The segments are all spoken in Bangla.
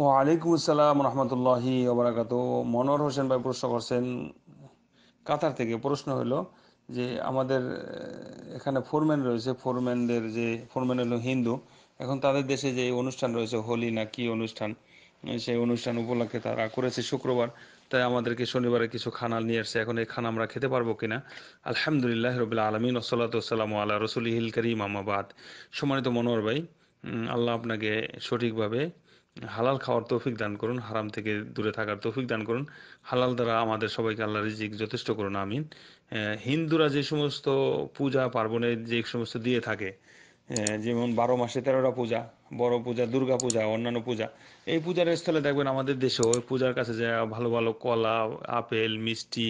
ও আলাইকুম আসসালাম রহমতুল্লাহি ওবরাকাত মনোয়ার হোসেন ভাই প্রশ্ন করছেন কাতার থেকে প্রশ্ন হলো যে আমাদের এখানে ফোরম্যান রয়েছে ফোরম্যানদের যে ফোরম্যান হলো হিন্দু এখন তাদের দেশে যে অনুষ্ঠান রয়েছে হোলি না কি অনুষ্ঠান সেই অনুষ্ঠান উপলক্ষে তারা করেছে শুক্রবার তাই আমাদেরকে শনিবারে কিছু খানা নিয়ে আসছে এখন এই খানা আমরা খেতে পারবো কিনা আলহামদুলিল্লাহ রবিল আলমিন ওসলাতাম আল্লাহ রসুল হিল করিম আমাবাদ সম্মানিত মনোয়ার ভাই আল্লাহ আপনাকে সঠিকভাবে হালাল খাওয়ার তৌফিক দান করুন হারাম থেকে দূরে থাকার তৌফিক দান করুন হালাল দ্বারা আমাদের সবাইকে আল্লাহ রিজিক যথেষ্ট করুন আমিন হিন্দুরা যে সমস্ত পূজা পার্বণে যে সমস্ত দিয়ে থাকে যেমন বারো মাসে তেরোটা পূজা বড় পূজা দুর্গা পূজা অন্যান্য পূজা এই পূজার স্থলে দেখবেন আমাদের দেশেও পূজার কাছে যা ভালো ভালো কলা আপেল মিষ্টি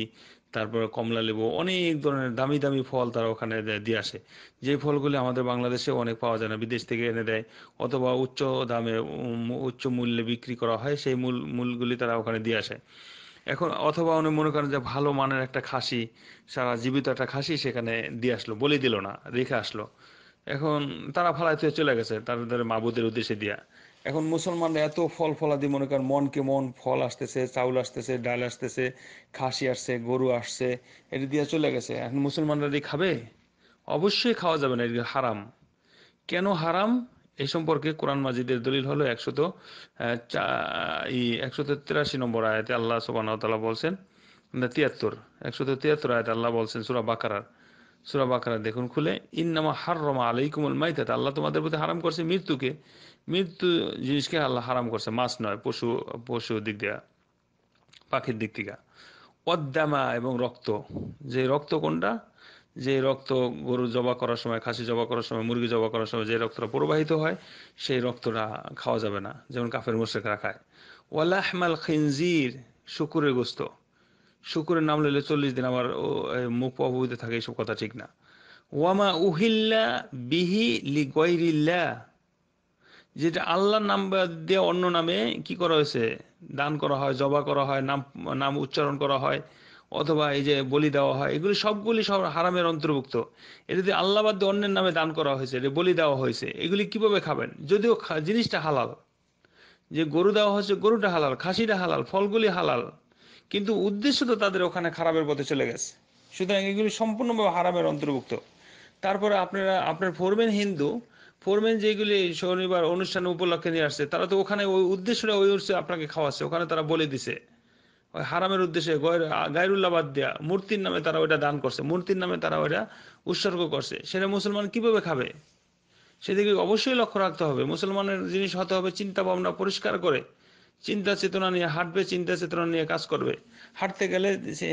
তারপরে কমলা লেবু অনেক ধরনের দামি দামি ফল তারা ওখানে দিয়ে আসে যে ফলগুলি আমাদের বাংলাদেশে অনেক পাওয়া যায় না বিদেশ থেকে এনে দেয় অথবা উচ্চ দামে উচ্চ মূল্যে বিক্রি করা হয় সেই মূল মূলগুলি তারা ওখানে দিয়ে আসে এখন অথবা উনি মনে করেন যে ভালো মানের একটা খাসি সারা জীবিত একটা খাসি সেখানে দিয়ে আসলো বলে দিল না রেখে আসলো এখন তারা ফালাইতে চলে গেছে তাদের মাবুদের উদ্দেশ্যে দিয়া এখন মুসলমানরা এত ফল ফলাদি মনে করেন মনকে মন ফল আসতেছে চাউল আসতেছে ডাল আসতেছে খাসি আসছে গরু আসছে এটা দিয়ে চলে গেছে এখন মুসলমানরা দিয়ে খাবে অবশ্যই খাওয়া যাবে না এটা হারাম কেন হারাম এ সম্পর্কে কোরআন মাজিদের দলিল হলো একশত একশত তিরাশি নম্বর আয়াতে আল্লাহ সোবান বলছেন তিয়াত্তর একশত তিয়াত্তর আয়াত আল্লাহ বলছেন সুরা বাকারার সুরা বাকারা দেখুন খুলে ইন্নামা হার রমা আলাইকুমুল মাইতাত আল্লাহ তোমাদের প্রতি হারাম করছে মৃত্যুকে মৃত্যু জিনিসকে আল্লাহ হারাম করছে মাছ নয় পশু পশু দিক দিয়া পাখির দিক থেকে অদ্দামা এবং রক্ত যে রক্ত কোনটা যে রক্ত গরু জবা করার সময় খাসি জবা করার সময় মুরগি জবা করার সময় যে রক্তটা প্রবাহিত হয় সেই রক্তটা খাওয়া যাবে না যেমন কাফের মোশেকরা খায় ওয়ালাহমাল খিনজির শুকুরের গোস্ত শুকুরের নাম লইলে চল্লিশ দিন আমার মুখ অবৈধ থাকে এইসব কথা ঠিক না ওয়ামা উহিল্লা বিহি লি গৈরিল্লা যেটা আল্লাহর নাম দিয়ে অন্য নামে কি করা হয়েছে দান করা হয় জবা করা হয় নাম নাম উচ্চারণ করা হয় অথবা এই যে বলি দেওয়া হয় এগুলি সবগুলি সব হারামের অন্তর্ভুক্ত এটা যদি আল্লাহ বাদ অন্যের নামে দান করা হয়েছে এটা বলি দেওয়া হয়েছে এগুলি কিভাবে খাবেন যদিও জিনিসটা হালাল যে গরু দেওয়া হয়েছে গরুটা হালাল খাসিটা হালাল ফলগুলি হালাল কিন্তু উদ্দেশ্য তো তাদের ওখানে খারাপের পথে চলে গেছে সুতরাং এগুলি সম্পূর্ণভাবে হারামের অন্তর্ভুক্ত তারপরে আপনারা আপনার ফোরম্যান হিন্দু ফোরম্যান যেগুলি শনিবার অনুষ্ঠান উপলক্ষে নিয়ে আসছে তারা তো ওখানে ওই উদ্দেশ্যটা ওই উদ্দেশ্যে আপনাকে খাওয়াচ্ছে ওখানে তারা বলে দিছে ওই হারামের উদ্দেশ্যে বাদ দেয়া মূর্তির নামে তারা ওইটা দান করছে মূর্তির নামে তারা ওইটা উৎসর্গ করছে সেটা মুসলমান কিভাবে খাবে সেদিকে অবশ্যই লক্ষ্য রাখতে হবে মুসলমানের জিনিস হতে হবে চিন্তা ভাবনা পরিষ্কার করে চিন্তা চেতনা নিয়ে হাঁটবে চিন্তা চেতনা নিয়ে কাজ করবে হাঁটতে গেলে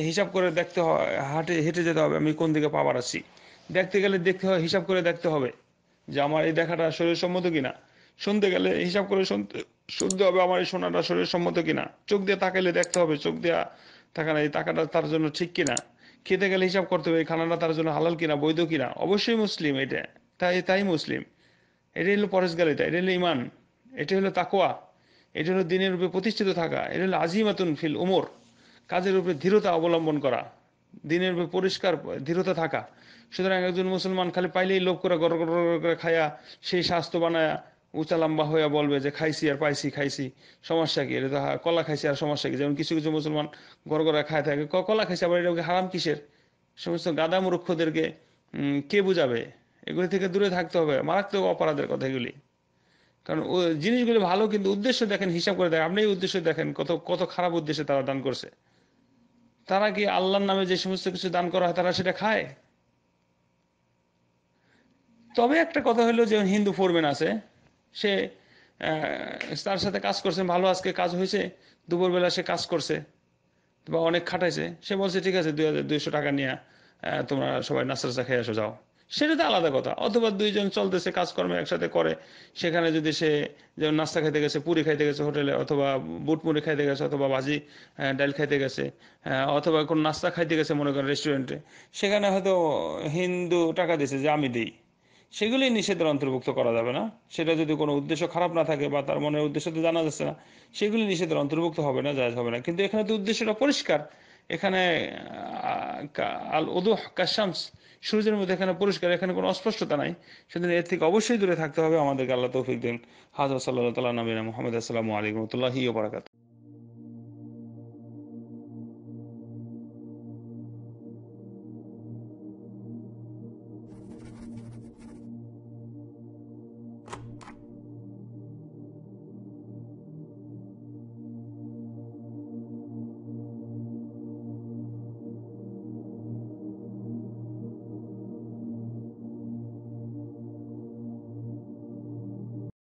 হিসাব করে দেখতে হয় হাঁটে হেঁটে যেতে হবে আমি কোন দিকে পাবার আছি দেখতে গেলে দেখতে হয় হিসাব করে দেখতে হবে যে আমার এই দেখাটা শরীর সম্মত কিনা শুনতে গেলে হিসাব করে শুনতে শুনতে হবে আমার এই শোনাটা শরীর সম্মত কিনা চোখ দিয়ে তাকাইলে দেখতে হবে চোখ দিয়ে তাকানো এই টাকাটা তার জন্য ঠিক কিনা খেতে গেলে হিসাব করতে হবে এই খানাটা তার জন্য হালাল কিনা বৈধ কিনা অবশ্যই মুসলিম এটা তাই তাই মুসলিম এটাই হলো পরেশগারিতা এটা হলো ইমান এটা হলো তাকোয়া এটা হলো দিনের উপরে প্রতিষ্ঠিত থাকা এটা হলো আজিমাতুন ফিল উমর কাজের উপরে ধীরতা অবলম্বন করা দিনের উপরে পরিষ্কার ধীরতা থাকা সুতরাং একজন মুসলমান খালি পাইলেই লোভ করে গর করে খায়া সেই স্বাস্থ্য বানায়া উঁচা লম্বা হইয়া বলবে যে খাইছি আর পাইছি খাইছি সমস্যা কি এটা কলা খাইছি আর সমস্যা কি যেমন কিছু কিছু মুসলমান গর গড়ে খায় থাকে কলা খাইছে আবার এটাকে হারাম কিসের সমস্ত গাদা মূর্খদেরকে কে বুঝাবে এগুলি থেকে দূরে থাকতে হবে মারাত্মক অপরাধের কথা এগুলি কারণ জিনিসগুলো ভালো কিন্তু উদ্দেশ্য দেখেন হিসাব করে দেখেন আপনি উদ্দেশ্য দেখেন কত কত খারাপ উদ্দেশ্যে তারা দান করছে তারা কি আল্লাহর নামে যে সমস্ত কিছু দান করা হয় তারা সেটা খায় তবে একটা কথা হলো যে হিন্দু ফোরম্যান আছে সে তার সাথে কাজ করছে ভালো আজকে কাজ হয়েছে দুপুরবেলা সে কাজ করছে বা অনেক খাটাইছে সে বলছে ঠিক আছে দুই হাজার দুইশো টাকা নিয়ে তোমরা সবাই নাস্তা খেয়ে এসো যাও সেটা তো আলাদা কথা অথবা দুইজন চলতেছে কাজকর্মে একসাথে করে সেখানে যদি সে যেমন নাস্তা খাইতে গেছে পুরি খাইতে গেছে হোটেলে অথবা বুট মুড়ি খাইতে গেছে অথবা ভাজি ডাল খাইতে গেছে অথবা কোন নাস্তা খাইতে গেছে মনে করেন রেস্টুরেন্টে সেখানে হয়তো হিন্দু টাকা দিছে যে আমি দিই সেগুলি নিষেধের অন্তর্ভুক্ত করা যাবে না সেটা যদি কোনো উদ্দেশ্য খারাপ না থাকে বা তার মনের উদ্দেশ্য তো জানা যাচ্ছে না সেগুলি নিষেধের অন্তর্ভুক্ত হবে না জায়জ হবে না কিন্তু এখানে তো উদ্দেশ্যটা পরিষ্কার এখানে আল ওদুহ কাশামস সূর্যের মধ্যে এখানে পরিষ্কার এখানে কোনো অস্পষ্টতা নাই সেদিন এর থেকে অবশ্যই দূরে থাকতে হবে আমাদেরকে আল্লাহ তৌফিক দিন হাজর সাল্লাহ তাল্লাহ নবীনা মোহাম্মদ আসসালামু আলাইকুম বারাকাত